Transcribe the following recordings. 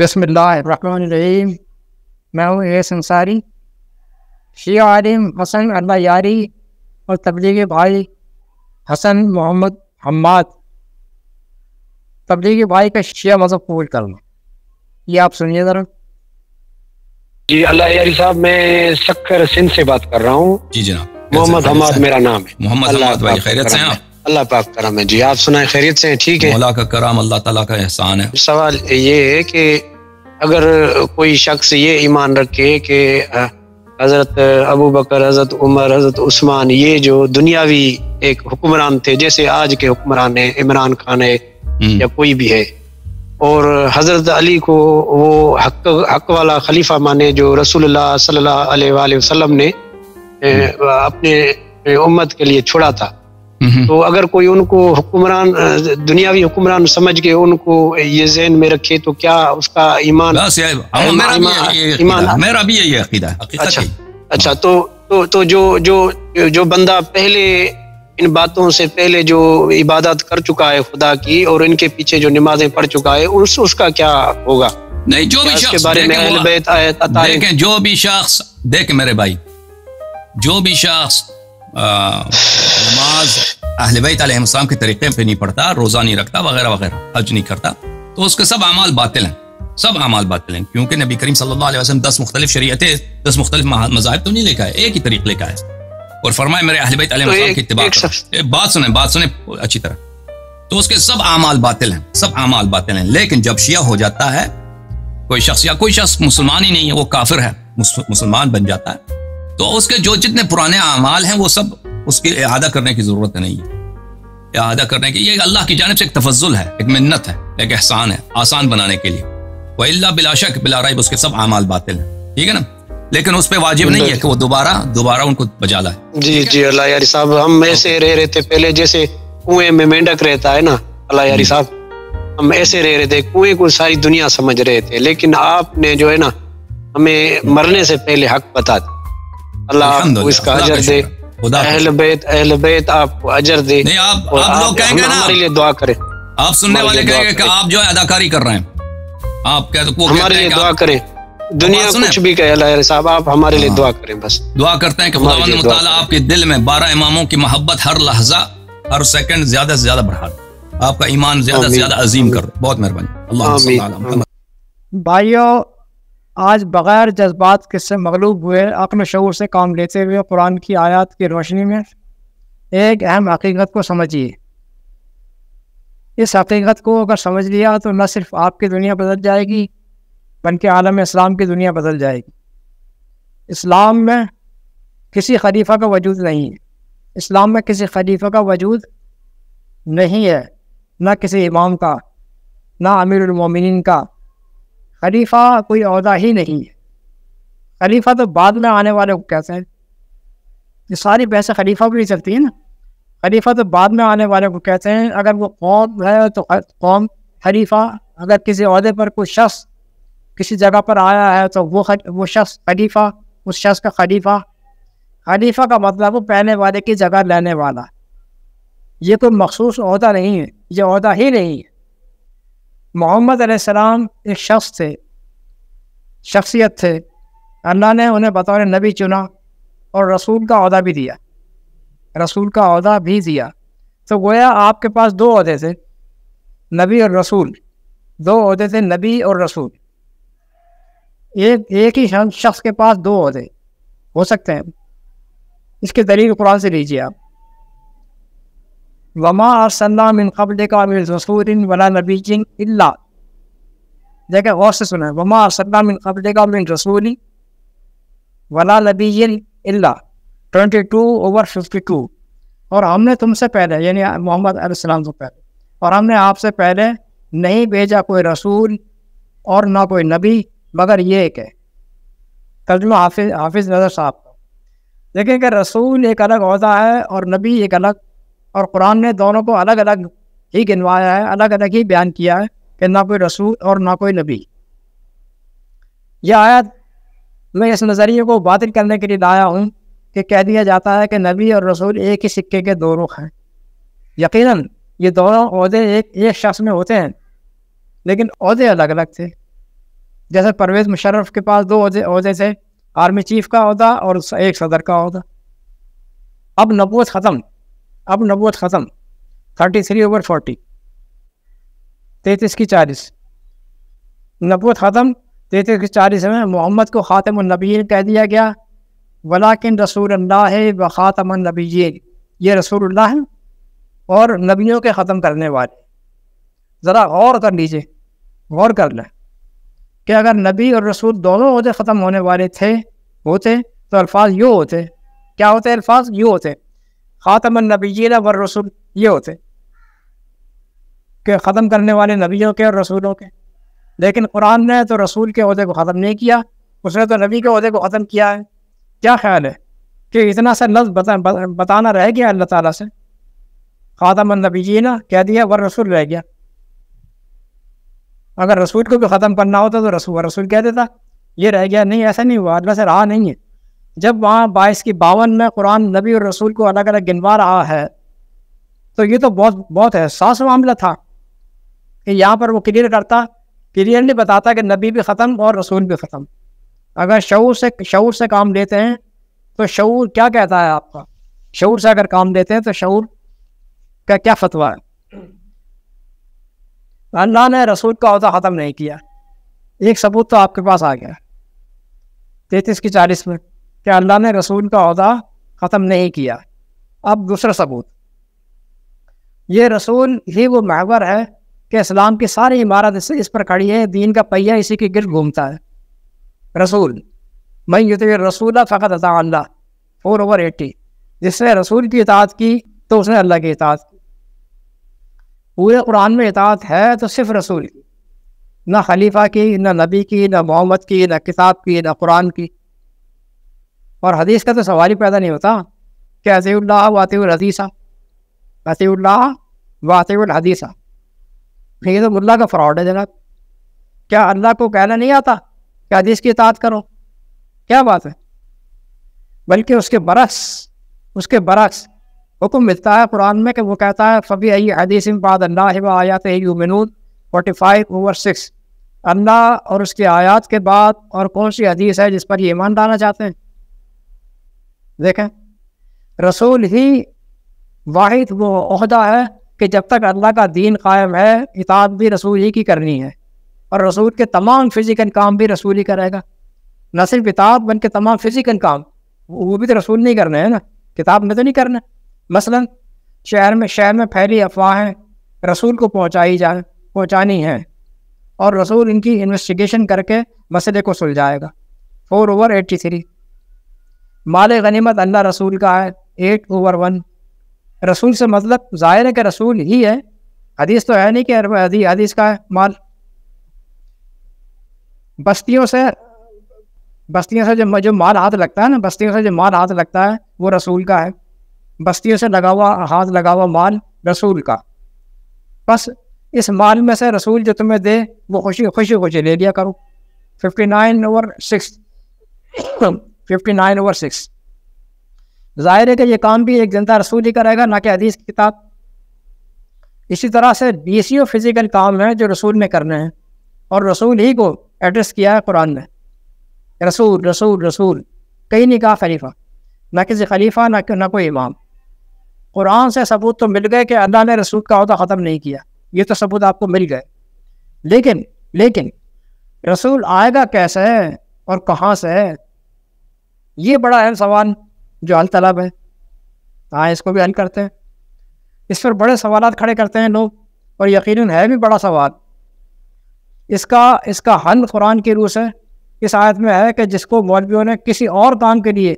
बसमीम मैं हूँ एस अंसारी शी आलिम हसन अल्लाह यारी और तबलीगी भाई हसन मोहम्मद हम्माद तबलीगी भाई का शिया मज़हब कबूल करना ये आप सुनिए ज़रा जी अल्लाह यारी साहब मैं सक्कर सिंध से बात कर रहा हूँ जी जनाब मोहम्मद हम्माद मेरा नाम है मोहम्मद हम्माद भाई खैरियत से हैं आप अल्लाह पाक करम है जी आप सुनाए खैरियत से ठीक है अल्लाह का करम अल्लाह तला का एहसान है सवाल ये है कि अगर कोई शख्स ये ईमान रखे कि हज़रत अबू बकर हज़रत उमर हज़रत उस्मान ये जो दुनियावी एक हुक्मरान थे जैसे आज के हुक्मरान है इमरान खान है हम्म। या कोई भी है और हज़रत अली को वो हक हक वाला खलीफा माने जो रसूल सल्लल्लाहु अलैहि वसल्लम ने हम्म। अपने उम्मत के लिए छोड़ा था हम्म। तो अगर कोई उनको हुक्मरान दुनियावी हुक्मरान समझ के उनको ये जहन में रखे तो क्या उसका ईमान मेरा भी यही अकीदा अच्छा अच्छा तो तो तो जो जो जो बंदा पहले इन बातों से पहले जो इबादत कर चुका है खुदा की और इनके पीछे जो नमाजें पढ़ चुका है उस उसका क्या होगा नहीं जो भी शख्स बारे में देखें जो भी शख्स देख मेरे भाई जो भी शख्स नमाज अहलबैत बैत के तरीके पर नहीं पढ़ता रोज़ा नहीं रखता वगैरह वगैरह हज नहीं करता तो उसके सब अमाल बातिल हैं सब अमाल बातिल हैं क्योंकि नबी करीम सल्लल्लाहु अलैहि वसल्लम दस मुख्तलिफ शरीयतें दस मुख्तलिफ मजाब तो नहीं लेकर आए एक ही तरीक लेकर आए और फरमाए मेरे अहलबैत आलम की इत्तिबा करो बात सुने बात सुने अच्छी तरह तो उसके सब अमाल बातिल हैं सब अमाल बातिल हैं लेकिन जब शिया हो जाता है कोई शख्स या कोई शख्स मुसलमान ही नहीं है वो काफिर है मुसलमान बन जाता है तो उसके जो जितने पुराने अमाल हैं वो सब उसके अदा करने की जरूरत नहीं है अदा करने की ये अल्लाह की जानब से एक तफजुल है एक मन्नत है एक एहसान है आसान बनाने के लिए वही बिलाशक बिला उसके सब अमाल बातिल हैं ठीक है ना लेकिन उस पर वाजिब नहीं है कि वो दोबारा दोबारा उनको बजा लाए जी जी अल्लाह यारी साहब हम ऐसे रह रहे थे पहले जैसे कुएं में मेंढक रहता है ना अल्लाह यारी साहब हम ऐसे रह रहे थे कुएं को सारी दुनिया समझ रहे थे लेकिन आपने जो है ना हमें मरने से पहले हक बता दिया अल्लाह इसका अजर दे अहल बेत अहल बेत आपको अजर दे नहीं आप आप लोग कहेंगे ना हमारे लिए दुआ करें आप सुनने वाले कहेंगे कि आप जो है अदाकारी कर रहे हैं आप कह तो हमारे लिए दुआ करें दुनिया कुछ भी कहे साहब आप हमारे लिए हाँ। दुआ करें बस दुआ करते हैं कि खुदावंद मुताला आपके दिल में बारह इमामों की मोहब्बत हर लहजा हर सेकंड ज्यादा से ज्यादा बढ़ा आपका ईमान ज्यादा से ज्यादा अजीम कर बहुत मेहरबानी अल्लाह भाइयों आज बग़ैर जज्बात किससे मगलूब हुए अपने शोर से काम लेते हुए कुरान की आयत की रोशनी में एक अहम हकीकत को समझिए इस हकीकत को अगर समझ लिया तो न सिर्फ आपकी दुनिया बदल जाएगी बल्कि आलम इस्लाम की दुनिया बदल जाएगी इस्लाम में किसी खलीफा का वजूद नहीं है इस्लाम में किसी खलीफा का वजूद नहीं है ना किसी इमाम का ना अमीरमिन का खलीफा कोई अहदा ही नहीं है खलीफा तो बाद में आने वाले को कहते हैं ये सारी बहसें खलीफा भी चलती है ना खलीफा तो बाद में आने वाले को कहते हैं अगर वो कौम है तो कौम खलीफा अगर किसी अहदे पर कोई शख्स किसी जगह पर आया है तो वो वो शख्स खलीफा उस शख्स का खलीफा खलीफा का मतलब वो पहले वाले की जगह लेने वाला ये कोई मखसूस अहदा नहीं है ये अहदा ही नहीं है मोहम्मद सलाम एक शख्स थे शख्सियत थे अल्लाह ने उन्हें बतौर नबी चुना और रसूल का अहदा भी दिया रसूल का अहदा भी दिया तो गोया आपके पास दो अहदे थे नबी और रसूल दो अहदे थे नबी और रसूल एक एक ही शख्स के पास दो अहदे हो सकते हैं इसके दलील कुरान से लीजिए आप वमा अरसल्लाम कबल का रसूलिन वला नबीजिन इल्ला देखिए गौर से सुना वमा अरसल्लाम कबल का रसूलिन वला नबीजिन इल्ला twenty two over fifty two और हमने तुमसे पहले यानी मोहम्मद अलैहिस्सलाम से पहले और हमने आपसे पहले नहीं भेजा कोई रसूल और ना कोई नबी मगर ये एक है तर्जुमा हाफिज हाफिज नज़र साहब का देखें कि रसूल एक अलग अहदा है और नबी एक अलग और कुरान ने दोनों को अलग अलग ही गिनवाया है अलग अलग ही बयान किया है कि ना कोई रसूल और ना कोई नबी यह आयत मैं इस नज़रिए को बातिल करने के लिए लाया हूँ कि कह दिया जाता है कि नबी और रसूल एक ही सिक्के के दो रुख हैं यकीनन ये दोनों अहदे एक एक शख्स में होते हैं लेकिन अहदे अलग अलग थे जैसे परवेज़ मुशर्रफ के पास दो अहदे थे आर्मी चीफ का अहदा और एक सदर का अहदा अब नबूत ख़त्म अब नबूत ख़त्म थर्टी थ्री ओवर फोर्टी तैतीस की चालीस नबूत ख़त्म तैतीस की चालीस में मोहम्मद को नबी कह दिया गया वलाकिन रसूल है व ख़ातमनबीन ये रसूल है और नबियों के ख़त्म करने वाले ज़रा गौर कर लीजिए गौर कर लें कि अगर नबी और रसूल दोनों होते ख़त्म होने वाले थे होते तो अल्फाज यूँ होते क्या होते अल्फाज यूँ होते ख़ातमनबीन व रसूल ये होते के ख़त्म करने वाले नबियों के और रसूलों के लेकिन कुरान ने तो रसूल के अहदे को ख़त्म नहीं किया उसने तो नबी के अहदे को ख़त्म किया है क्या ख्याल है कि इतना सा लफ्ज़ बता, बताना रह गया अल्लाह ताला से ना कह दिया वर रसूल रह गया अगर रसूल को भी ख़त्म करना होता तो रसूल रसूल कह देता ये रह गया नहीं ऐसा नहीं हुआ अल्लाह से रहा नहीं है जब वहाँ बाईस की बावन में कुरान नबी और रसूल को अलग अलग गिनवा रहा है तो ये तो बहुत बहुत एहसास मामला था कि यहाँ पर वो क्लियर करता क्लियरली बताता कि नबी भी ख़त्म और रसूल भी ख़त्म अगर शूर से शूर से काम लेते हैं तो शूर क्या कहता है आपका शूर से अगर काम लेते हैं तो शूर का क्या फतवा है अल्लाह ने रसूल का अहदा तो ख़त्म नहीं किया एक सबूत तो आपके पास आ गया तैतीस की चालीस में कि अल्लाह ने रसूल का अहदा ख़त्म नहीं किया अब दूसरा सबूत ये रसूल ही वो महवर है कि इस्लाम की सारी इमारत इस, इस पर खड़ी है दीन का पहिया इसी के गिर घूमता है रसूल मैं युत रसूल फ़कत अता अल्लाह फोर ओवर एट्टी जिसने रसूल की इतात की तो उसने अल्लाह की इतात की पूरे कुरान में इतात है तो सिर्फ रसूल की ना खलीफा की ना नबी की ना मोहम्मद की ना किताब की ना कुरान की और हदीस का तो सवाल ही पैदा नहीं होता कि अतील्ला वातिउल हदीसा वातिदीसा वातिउल ये तो मुला का फ्रॉड है जनाब क्या अल्लाह को कहना नहीं आता कि हदीस की इतात करो क्या बात है बल्कि उसके बरस उसके बरस हुक्म मिलता है कुरान में कि वो कहता है फ़बी आई हदीस बाद अल्लाह व आयात यूमिनून फोर्टी फाइव ओवर सिक्स अल्लाह और उसकी आयात के बाद और कौन सी हदीस है जिस पर ये ईमान डालना चाहते हैं देखें रसूल ही वाहिद वो अहदा है कि जब तक अल्लाह का दीन कायम है इताद भी रसूल ही की करनी है और रसूल के तमाम फिजिकल काम भी रसूल ही करेगा न सिर्फ किताब बन के तमाम फिजिकल काम वो भी तो रसूल नहीं करना है ना किताब में तो नहीं करना मसलन शहर में शहर में फैली अफवाहें रसूल को पहुंचाई जाए पहुंचानी है और रसूल इनकी इन्वेस्टिगेशन करके मसले को सुलझाएगा फोर ओवर एट्टी थ्री माल गनीमत अल्लाह रसूल का है एट ओवर वन रसूल से मतलब ज़ाहिर है कि रसूल ही है हदीस तो है नहीं कि हदीस का है माल बस्तियों से बस्तियों से जो जो माल हाथ लगता है ना बस्तियों से जो माल हाथ लगता है वो रसूल का है बस्तियों से लगा हुआ हाथ लगा हुआ माल रसूल का बस इस माल में से रसूल जो तुम्हें दे वो खुशी खुशी खुशी ले लिया करो fifty nine over six fifty nine over six जाहिर है कि ये काम भी एक जिंदा रसूल ही करेगा ना कि हदीस की किताब इसी तरह से बी सी ओ फिज़िकल काम है जो रसूल ने करने हैं और रसूल ही को एड्रेस किया है कुरान ने रसूल रसूल रसूल कहीं नहीं कहा खलीफा ना किसी खलीफा ना ना कोई इमाम कुरान से सबूत तो मिल गए कि अल्लाह ने रसूल का अहदा ख़त्म नहीं किया ये तो सबूत आपको मिल गए लेकिन लेकिन रसूल आएगा कैसे है और कहाँ से है ये बड़ा अहम सवाल जो हल तलब है हाँ इसको भी हल करते हैं इस पर बड़े सवाल खड़े करते हैं लोग और यकीन है भी बड़ा सवाल इसका इसका हल कुरान की रूस है इस आयत में है कि जिसको मौलवियों ने किसी और काम के लिए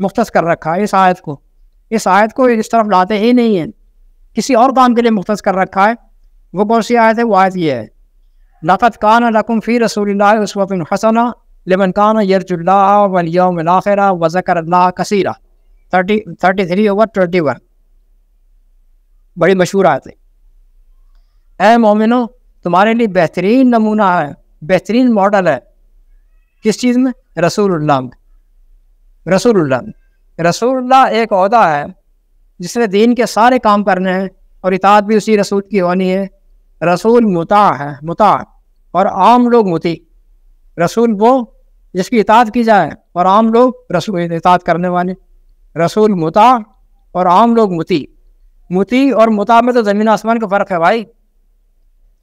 मुख्त कर रखा है इस आयत को इस आयत को इस तरफ लाते ही नहीं हैं किसी और काम के लिए मुख्त कर रखा है वो कौन सी आयत है वो आयत ये है लक़त कान लकुम फ़ी रसूल उस वक्त हसना लमनकान यरजुल्ला वलियामिलखरा वज़कर अल्लाह कसीरा thirty thirty three over twenty one बड़ी मशहूर आयत है ए मोमिनो तुम्हारे लिए बेहतरीन नमूना है बेहतरीन मॉडल है किस चीज़ में रसूलुल्लाह में रसूलुल्लाह रसूलुल्लाह एक अहदा है जिसने दीन के सारे काम करने हैं और इताद भी उसी रसूल की होनी है रसूल मुता है मुता और आम लोग मुती रसूल वो जिसकी इतात की जाए और आम लोग रसूल इताद करने वाले रसूल मुता और आम लोग मुती मुती और मुता में तो ज़मीन आसमान का फ़र्क है भाई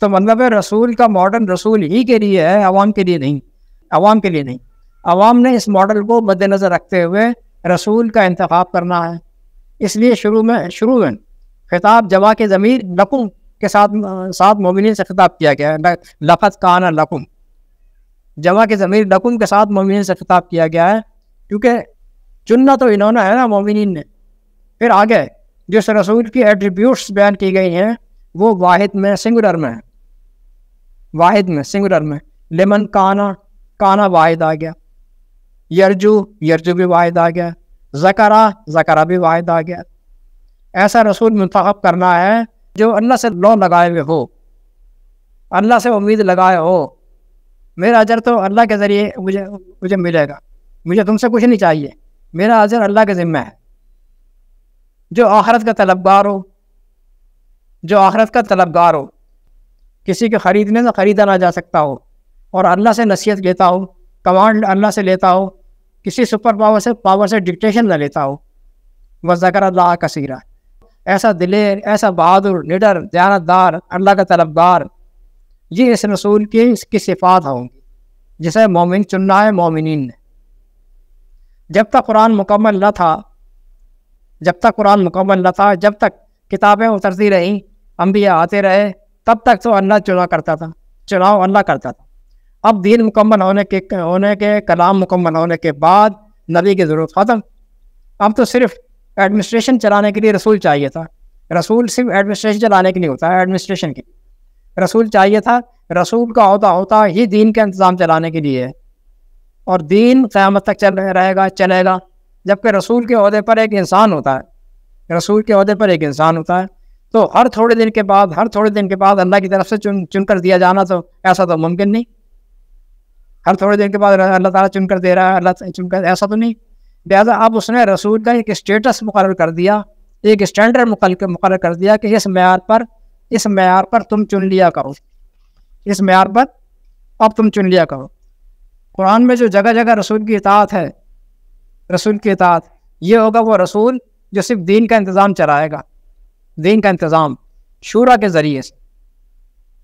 तो मतलब है रसूल का मॉडल रसूल ही के लिए है आवाम के लिए नहीं आवाम के लिए नहीं आवाम ने इस मॉडल को मद्दनज़र रखते हुए रसूल का इंतखब करना है इसलिए शुरू में शुरू में खिताब जवा के ज़मीर लकुम के साथ साथ मोमिन से खिताब किया गया है लफत काना लकुम जमा के जमीर लकुम के साथ मोमिन से खिताब किया गया है क्योंकि चुनना तो इन्होंने है ना मोमिन ने फिर आगे जिस रसूल की एट्रीब्यूट्स बयान की गई हैं वो वाहिद में सिंगुलर में वाहिद में सिंगुलर में लेमन काना काना वाहिद आ गया यरजू यरजू भी वाहिद आ गया जकरा जकरा भी वाहिद आ गया ऐसा रसूल मुंतब करना है जो अल्लाह से लॉ लगाए हुए हो अल्लाह से उम्मीद लगाए हो मेरा अजर तो अल्लाह के ज़रिए मुझे मुझे मिलेगा मुझे तुमसे कुछ नहीं चाहिए मेरा अजर अल्लाह के ज़िम्मे है जो आखरत का तलबगार हो जो आखरत का तलबगार हो किसी के ख़रीदने से ख़रीदा ना जा सकता हो और अल्लाह से नसीहत लेता हो कमांड अल्लाह से लेता हो किसी सुपर पावर से पावर से डिक्टेशन ना लेता हो वह जकर अल्लाह कसीरा ऐसा दिलेर ऐसा बहादुर निडर जानतदार अल्लाह का तलबगार ये इस रसूल के इसकी सिफात होंगी जिसे मोमिन चुनना है मोमिन ने जब तक कुरान मुकम्मल न था जब तक कुरान मुकम्मल न था जब तक किताबें उतरती रहीं अम्बिया आते रहे तब तक तो अल्लाह चुना करता था चुनाव अल्लाह करता था अब दीन मुकम्मल होने के होने के कलाम मुकम्मल होने के बाद नबी की ज़रूरत ख़त्म अब तो सिर्फ एडमिनिस्ट्रेशन चलाने के लिए रसूल चाहिए था रसूल सिर्फ एडमिनिस्ट्रेशन चलाने के लिए होता है एडमिनिस्ट्रेशन के लिए रसूल चाहिए था रसूल का अहदा होता ही दीन का इंतज़ाम चलाने के लिए और दीन क़्यामत तक चल रहेगा चलेगा जबकि रसूल के अहदे पर एक इंसान होता है रसूल के अहदे पर एक इंसान होता है तो हर थोड़े दिन के बाद हर थोड़े दिन के बाद अल्लाह की तरफ से चुन चुन कर दिया जाना तो ऐसा तो मुमकिन नहीं हर थोड़े दिन के बाद अल्लाह ताला चुन कर दे रहा है अल्लाह चुन कर ऐसा तो नहीं लिहाजा अब उसने रसूल का एक स्टेटस मुकर कर दिया एक स्टैंडर्ड मुकर कर दिया कि इस मैार पर इस मैार पर तुम चुन लिया करो इस मैार पर अब तुम चुन लिया करो कुरान में जो जगह जगह रसूल की इतात है रसूल की इतात ये होगा वो रसूल जो सिर्फ दीन का इंतज़ाम चलाएगा दीन का इंतज़ाम शूरा के ज़रिए से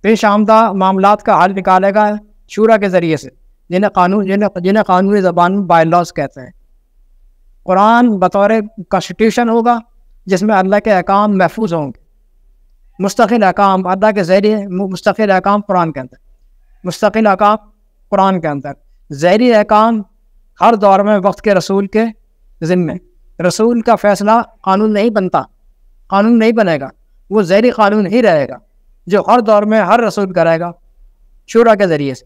पेश आमदा मामला का हल निकालेगा शूरा के ज़रिए से जिन्हें कानून जिन्हें जिन्हें कानूनी ज़बान में बायलॉज कहते हैं कुरान बतौर कॉन्स्टिट्यूशन होगा जिसमें अल्लाह के अहकाम महफूज होंगे मुस्तकिल अकाम अदा के जहरी मुस्तकिल अकाम कुरान के अंदर मुस्तकिल अकाम कुरान के अंदर जहरी अकाम हर दौर में वक्त के रसूल के ज़िम्मे रसूल का फैसला कानून नहीं बनता कानून नहीं बनेगा वो जहरी कानून ही रहेगा जो हर दौर में हर रसूल कराएगा शुरा के ज़रिए से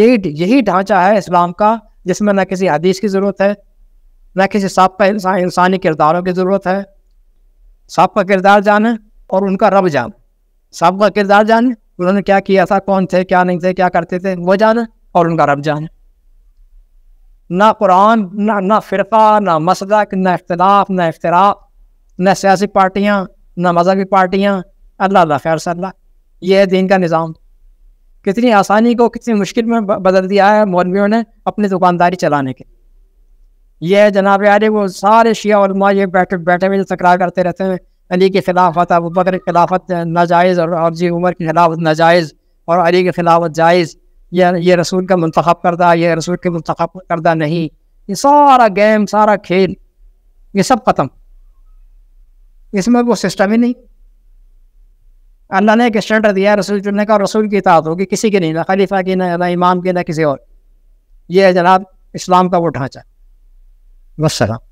यही यही ढांचा है इस्लाम का जिसमें ना किसी हदीस की ज़रूरत है ना किसी सबका इंसानी किरदारों की ज़रूरत है सबका किरदार जाना और उनका रब जान साहब का किरदार जान उन्होंने क्या किया था कौन थे क्या नहीं थे क्या करते थे वो जान और उनका रब जान ना कुरान ना ना फ़िरका ना मसलक ना अख्तिलाफ़ ना इफ्तराक ना सियासी पार्टियाँ ना मजहबी पार्टियाँ अल्लाह अल्लाह खैर सल्ला ये है दीन का निज़ाम कितनी आसानी को कितनी मुश्किल में बदल दिया है मौलवियों ने अपनी दुकानदारी चलाने के ये जनाब यारे वो सारे शिया और ये बैठे बैठे हुए तकरार करते रहते हैं अली के खिलाफत अबू बकर की खिलाफत नाजायज़ और और जी उमर की खिलाफत नाजायज़ और अली की खिलाफत जायज़ यह ये रसूल का मंतखब करदा यह रसूल के मंतखब करदा नहीं ये सारा गेम सारा खेल ये सब ख़त्म इसमें वो सिस्टम ही नहीं अल्लाह ने एक स्टैंडर्ड दिया रसूल चुनने का रसूल की इतात होगी किसी की नहीं ना खलीफा की ना ना इमाम की ना किसी और ये है जनाब इस्लाम का वो ढांचा वसलाम